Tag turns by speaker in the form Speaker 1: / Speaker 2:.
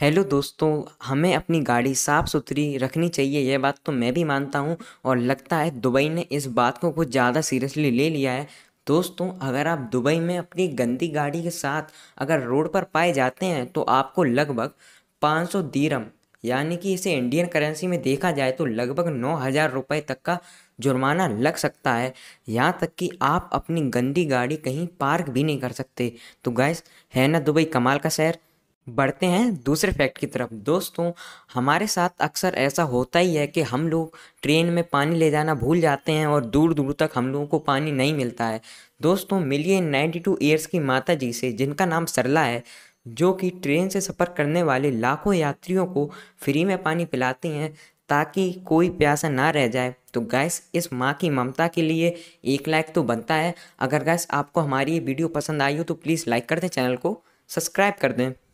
Speaker 1: hello दोस्तों हमें अपनी गाड़ी साफ़ सुथरी रखनी चाहिए यह बात तो मैं भी मानता हूँ और लगता है दुबई ने इस बात को कुछ ज़्यादा सीरियसली ले लिया है दोस्तों अगर आप दुबई में अपनी गंदी गाड़ी के साथ अगर रोड पर पाए जाते हैं तो आपको लगभग 500 सौ दीरम यानी कि इसे इंडियन करेंसी में देखा जाए तो लगभग नौ हज़ार रुपये तक का जुर्माना लग सकता है यहाँ तक कि आप अपनी गंदी गाड़ी कहीं पार्क भी नहीं कर सकते तो गैस है ना दुबई कमाल का शहर बढ़ते हैं दूसरे फैक्ट की तरफ दोस्तों हमारे साथ अक्सर ऐसा होता ही है कि हम लोग ट्रेन में पानी ले जाना भूल जाते हैं और दूर दूर तक हम लोगों को पानी नहीं मिलता है दोस्तों मिलिए 92 ईयर्स की माता जी से जिनका नाम सरला है जो कि ट्रेन से सफ़र करने वाले लाखों यात्रियों को फ्री में पानी पिलाती हैं ताकि कोई प्यासा ना रह जाए तो गैस इस माँ की ममता के लिए एक लाइक तो बनता है अगर गैस आपको हमारी ये वीडियो पसंद आई हो तो प्लीज़ लाइक कर दें चैनल को सब्सक्राइब कर दें